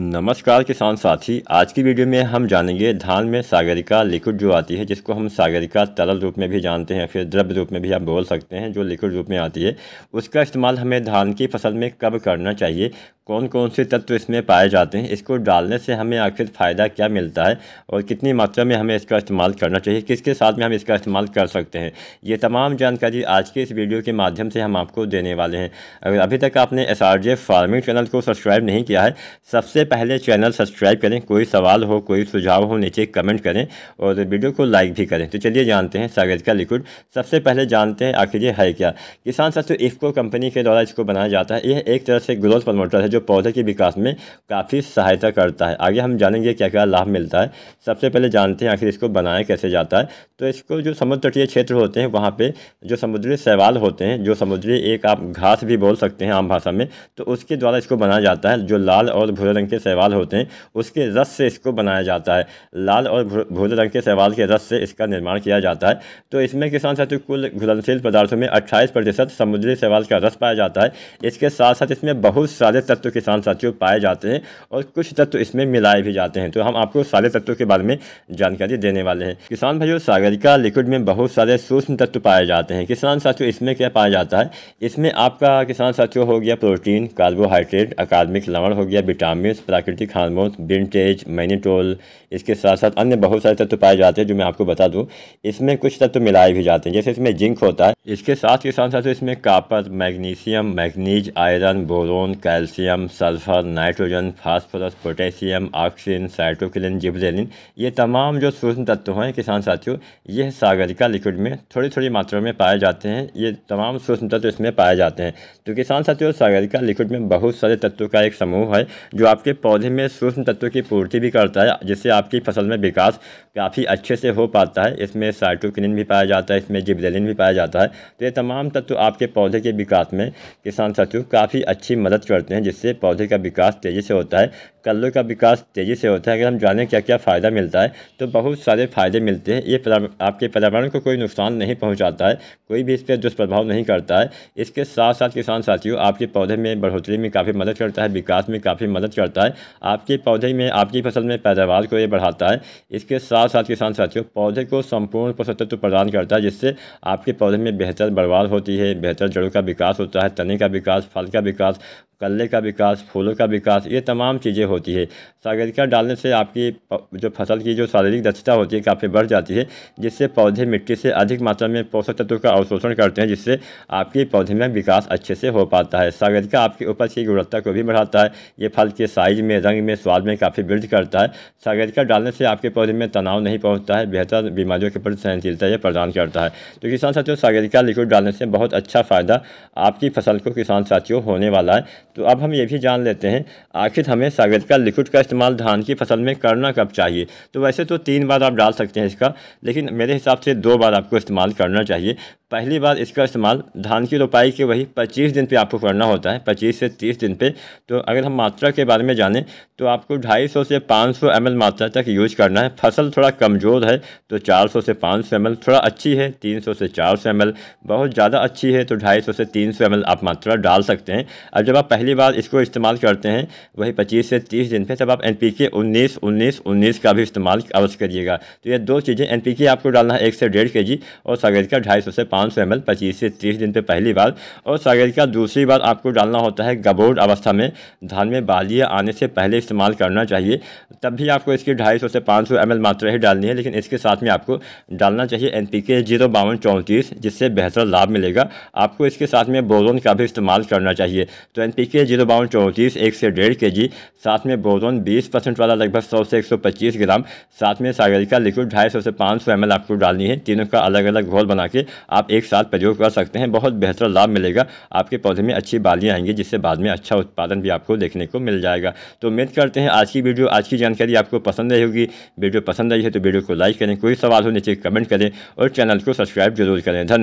नमस्कार किसान साथी आज की वीडियो में हम जानेंगे धान में सागरिका लिक्विड जो आती है जिसको हम सागरिका तरल रूप में भी जानते हैं फिर द्रव्य रूप में भी आप बोल सकते हैं जो लिक्विड रूप में आती है उसका इस्तेमाल हमें धान की फसल में कब करना चाहिए कौन कौन से तत्व इसमें पाए जाते हैं इसको डालने से हमें आखिर फ़ायदा क्या मिलता है और कितनी मात्रा में हमें इसका इस्तेमाल करना चाहिए किसके साथ में हम इसका इस्तेमाल कर सकते हैं ये तमाम जानकारी आज के इस वीडियो के माध्यम से हम आपको देने वाले हैं अगर अभी तक आपने एस फार्मिंग चैनल को सब्सक्राइब नहीं किया है सबसे पहले चैनल सब्सक्राइब करें कोई सवाल हो कोई सुझाव हो नीचे कमेंट करें और वीडियो को लाइक भी करें तो चलिए जानते हैं सागर का लिक्विड सबसे पहले जानते हैं आखिर ये है क्या किसान सबसे इफ्को कंपनी के द्वारा इसको बनाया जाता है यह एक तरह से ग्रोथ प्रमोटर है जो पौधे के विकास में काफ़ी सहायता करता है आगे हम जानेंगे क्या क्या लाभ मिलता है सबसे पहले जानते हैं आखिर इसको बनाया कैसे जाता है तो इसको जो समुद्र तटीय क्षेत्र होते हैं वहाँ पर जो समुद्री सवाल होते हैं जो समुद्री एक आप घास भी बोल सकते हैं आम भाषा में तो उसके द्वारा इसको बनाया जाता है जो लाल और भूरे रंग रंग के सहवाल होते हैं उसके रस से इसको बनाया जाता है लाल और भूरे रंग के सहवाल के रस से इसका निर्माण किया जाता है तो इसमें किसान साथ कुल घुलनशील पदार्थों में अट्ठाईस प्रतिशत समुद्री सहवाल का रस पाया जाता है इसके साथ साथ इसमें बहुत सारे तत्व किसान साथियों पाए जाते हैं और कुछ तत्व इसमें मिलाए भी जाते हैं तो हम आपको सारे तत्वों के बारे में जानकारी देने वाले हैं किसान भाइयों सागरिका लिक्विड में बहुत सारे सूक्ष्म तत्व पाए जाते हैं किसान साथियों इसमें क्या पाया जाता है इसमें आपका किसान साथियों हो गया प्रोटीन कार्बोहाइड्रेट अकादमिक लवण हो गया विटामिन बेस प्राकृतिक हारमोन बिनटेज मैनीटोल इसके साथ साथ अन्य बहुत सारे तत्व पाए जाते हैं जो मैं आपको बता दूं इसमें कुछ तत्व मिलाए भी जाते हैं जैसे इसमें जिंक होता है इसके साथ के साथ साथ इसमें copper magnesium manganese iron boron calcium sulphur nitrogen phosphorus potassium oxygen cytokinin gibberellin ये तमाम जो सूक्ष्म तत्व हैं किसान साथियों यह सागरिका लिक्विड में थोड़ी थोड़ी मात्रा में पाए जाते हैं ये तमाम सूक्ष्म तत्व इसमें पाए जाते हैं तो किसान साथियों सागरिका लिक्विड में बहुत सारे तत्वों का एक समूह है जो आपके पौधे में सूक्ष्म तत्व की पूर्ति भी करता है जिससे आपकी फसल में विकास काफ़ी अच्छे से हो पाता है इसमें साइटोकिलिन भी पाया जाता है इसमें जिब्रेलिन भी पाया जाता है तो ये तमाम तत्व आपके पौधे के विकास में किसान साथियों काफ़ी अच्छी मदद करते हैं जिससे पौधे का विकास तेज़ी से होता है कल्लू का विकास तेज़ी से होता है अगर हम जाने क्या क्या फ़ायदा मिलता है तो बहुत सारे फ़ायदे मिलते हैं ये आपके पर्यावरण को कोई नुकसान नहीं पहुंचाता है कोई भी इस पर दुष्प्रभाव नहीं करता है इसके साथ साथ किसान साथियों आपके पौधे में बढ़ोतरी में काफ़ी मदद करता है विकास में काफ़ी मदद करता है आपके पौधे में आपकी फसल में पैदावार को ये बढ़ाता है इसके साथ साथ किसान साथियों पौधे को संपूर्ण पोषक तत्व प्रदान करता है जिससे आपके पौधे में बेहतर बर्बाद होती है बेहतर जड़ों का विकास होता है तने का विकास फल का विकास कल्ले का विकास फूलों का विकास ये तमाम चीज़ें होती है सागरिका डालने से आपकी जो फसल की जो शारीरिक दक्षता होती है काफ़ी बढ़ जाती है जिससे पौधे मिट्टी से अधिक मात्रा में पोषक तत्व का अवशोषण करते हैं जिससे आपके पौधे में विकास अच्छे से हो पाता है सागरिका आपकी उपज की गुणवत्ता को भी बढ़ाता है ये फल के साइज में रंग में स्वाद में काफ़ी वृद्धि करता है सागरिका डालने से आपके पौधे में तनाव नहीं पहुँचता है बेहतर बीमारियों के प्रति सहनशीलता यह प्रदान करता है तो किसान साथियों सागरिका लिक्विड डालने से बहुत अच्छा फ़ायदा आपकी फसल को किसान साथियों होने वाला है तो अब हम ये भी जान लेते हैं आखिर हमें का लिक्विड का इस्तेमाल धान की फसल में करना कब चाहिए तो वैसे तो तीन बार आप डाल सकते हैं इसका लेकिन मेरे हिसाब से दो बार आपको इस्तेमाल करना चाहिए पहली बार इसका इस्तेमाल धान की रोपाई के वही पच्चीस दिन पे आपको करना होता है पच्चीस से तीस दिन पे तो अगर हम मात्रा के बारे में जानें तो आपको ढाई सौ से पाँच सौ एम मात्रा तक यूज करना है फसल थोड़ा कमज़ोर है तो चार सौ से पाँच सौ एम थोड़ा अच्छी है तीन सौ से चार सौ एम बहुत ज़्यादा अच्छी है तो ढाई से तीन सौ आप मात्रा डाल सकते हैं अब जब आप पहली बार इसको इस्तेमाल करते हैं वही पच्चीस से तीस दिन पर तब आप एन पी के उन्नीस उन्नीस उन्नीस का भी इस्तेमाल अवश्य करिएगा तो ये दो चीज़ें एन पी के आपको डालना है एक से डेढ़ के जी और सगेद का ढाई से पाँच पाँच सौ एम पच्चीस से तीस दिन पे पहली बार और सागरिका दूसरी बार आपको डालना होता है गबोर्ड अवस्था में धान में बालियाँ आने से पहले इस्तेमाल करना चाहिए तब भी आपको इसकी ढाई सौ से पाँच सौ एम मात्रा ही डालनी है लेकिन इसके साथ में आपको डालना चाहिए एन पी के जीरो बावन चौंतीस जिससे बेहतर लाभ मिलेगा आपको इसके साथ में बोरोन का भी इस्तेमाल करना चाहिए तो एन पी के जीरो बावन चौंतीस एक से डेढ़ के जी साथ में बोरोन बीस परसेंट वाला लगभग सौ से एक सौ पच्चीस ग्राम साथ में सागरिका लिक्विड ढाई सौ से पाँच सौ एम आपको डालनी है तीनों का अलग अलग घोल बना के आप एक साथ प्रयोग कर सकते हैं बहुत बेहतर लाभ मिलेगा आपके पौधे में अच्छी बालियाँ आएंगी जिससे बाद में अच्छा उत्पादन भी आपको देखने को मिल जाएगा तो उम्मीद करते हैं आज की वीडियो आज की जानकारी आपको पसंद आई होगी वीडियो पसंद आई है तो वीडियो को लाइक करें कोई सवाल हो नीचे कमेंट करें और चैनल को सब्सक्राइब जरूर करें धन्यवाद